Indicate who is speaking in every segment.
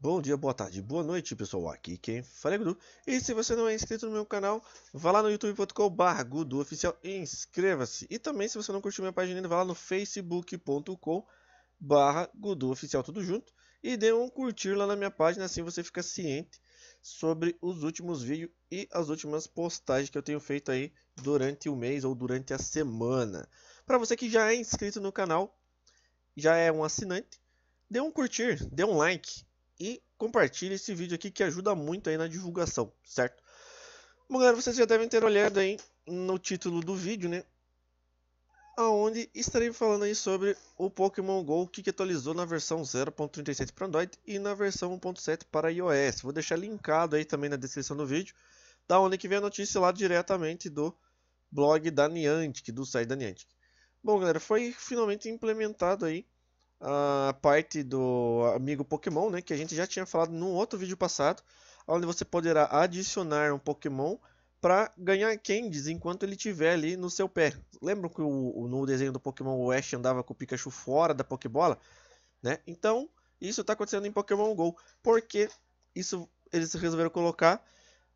Speaker 1: Bom dia, boa tarde, boa noite pessoal, aqui quem fala é Gudu E se você não é inscrito no meu canal, vá lá no youtube.com barra Oficial e inscreva-se E também se você não curtiu minha página vá lá no facebook.com barra Oficial, tudo junto E dê um curtir lá na minha página, assim você fica ciente sobre os últimos vídeos e as últimas postagens que eu tenho feito aí durante o mês ou durante a semana Para você que já é inscrito no canal, já é um assinante, dê um curtir, dê um like e compartilhe esse vídeo aqui que ajuda muito aí na divulgação, certo? Bom, galera, vocês já devem ter olhado aí no título do vídeo, né? Aonde estarei falando aí sobre o Pokémon GO que atualizou na versão 0.37 para Android e na versão 1.7 para iOS. Vou deixar linkado aí também na descrição do vídeo, da onde que vem a notícia lá diretamente do blog da Niantic, do site da Niantic. Bom, galera, foi finalmente implementado aí a parte do amigo Pokémon, né, que a gente já tinha falado num outro vídeo passado, onde você poderá adicionar um Pokémon para ganhar candies enquanto ele tiver ali no seu pé. Lembram que o, no desenho do Pokémon o Ash andava com o Pikachu fora da Pokébola, né? Então isso está acontecendo em Pokémon Go, porque isso eles resolveram colocar,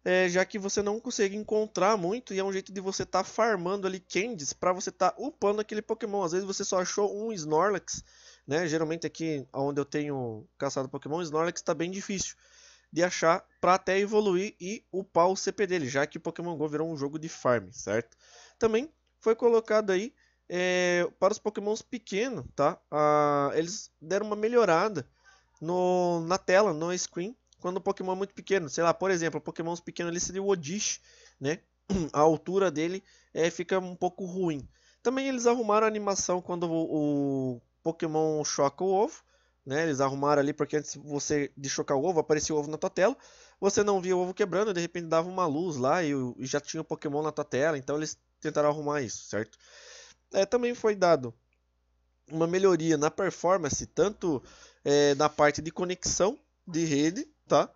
Speaker 1: é, já que você não consegue encontrar muito e é um jeito de você estar tá farmando ali candies para você estar tá upando aquele Pokémon. Às vezes você só achou um Snorlax né? Geralmente aqui onde eu tenho caçado Pokémon, Snorlax está bem difícil de achar para até evoluir e upar o CP dele, já que Pokémon GO virou um jogo de farm, certo? Também foi colocado aí é, para os Pokémons pequenos, tá? Ah, eles deram uma melhorada no, na tela, no screen, quando o Pokémon é muito pequeno. Sei lá, por exemplo, Pokémons pequenos ali seria o Odish, né? A altura dele é, fica um pouco ruim. Também eles arrumaram a animação quando o, o Pokémon choca o ovo, né? Eles arrumaram ali porque antes você de chocar o ovo, aparecia o ovo na tua tela. Você não via o ovo quebrando, e de repente dava uma luz lá e, e já tinha o Pokémon na tua tela. Então eles tentaram arrumar isso, certo? É, também foi dado uma melhoria na performance, tanto é, na parte de conexão de rede, tá?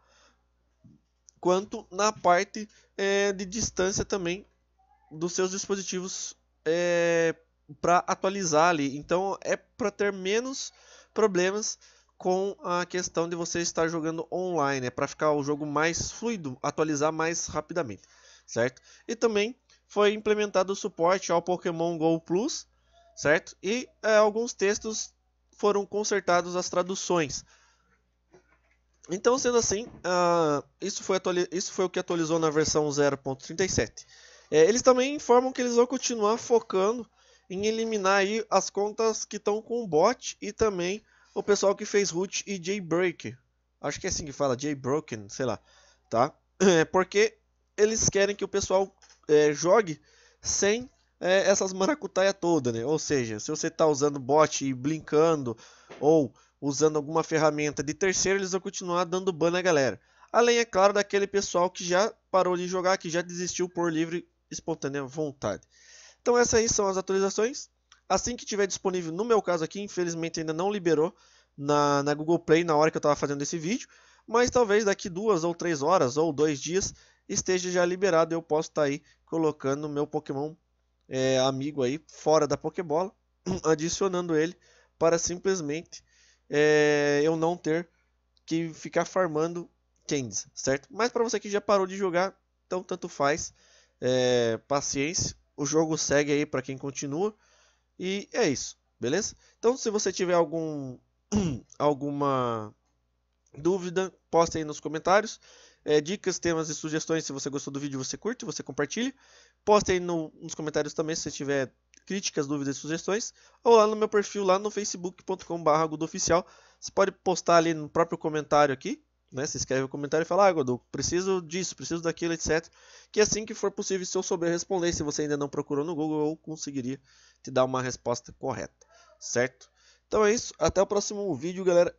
Speaker 1: Quanto na parte é, de distância também dos seus dispositivos é, para atualizar ali. Então é para ter menos problemas com a questão de você estar jogando online, é para ficar o jogo mais fluido, atualizar mais rapidamente, certo? E também foi implementado o suporte ao Pokémon Go Plus, certo? E é, alguns textos foram consertados as traduções. Então, sendo assim, uh, isso, foi isso foi o que atualizou na versão 0.37. É, eles também informam que eles vão continuar focando em eliminar aí as contas que estão com bot e também o pessoal que fez root e jailbreak. Acho que é assim que fala, jailbroken, sei lá, tá? É porque eles querem que o pessoal é, jogue sem é, essas maracutaia toda, né? Ou seja, se você está usando bot e blinkando ou usando alguma ferramenta de terceiro, eles vão continuar dando ban na galera. Além, é claro, daquele pessoal que já parou de jogar, que já desistiu por livre espontânea vontade. Então essas aí são as atualizações. Assim que tiver disponível, no meu caso aqui, infelizmente ainda não liberou na, na Google Play na hora que eu estava fazendo esse vídeo, mas talvez daqui duas ou três horas ou dois dias esteja já liberado eu posso estar tá aí colocando meu Pokémon é, amigo aí fora da Pokébola, adicionando ele para simplesmente é, eu não ter que ficar farmando Chains, certo? Mas para você que já parou de jogar, então tanto faz, é, paciência o jogo segue aí para quem continua. E é isso, beleza? Então, se você tiver algum alguma dúvida, poste aí nos comentários. É, dicas, temas e sugestões, se você gostou do vídeo, você curte, você compartilha. Poste aí no, nos comentários também se você tiver críticas, dúvidas e sugestões. Ou lá no meu perfil, lá no facebook.com.br Você pode postar ali no próprio comentário aqui né? Você escreve o um comentário e fala, ah, Godô, preciso disso, preciso daquilo, etc. Que assim que for possível, se eu souber responder, se você ainda não procurou no Google, eu conseguiria te dar uma resposta correta, certo? Então é isso, até o próximo vídeo, galera.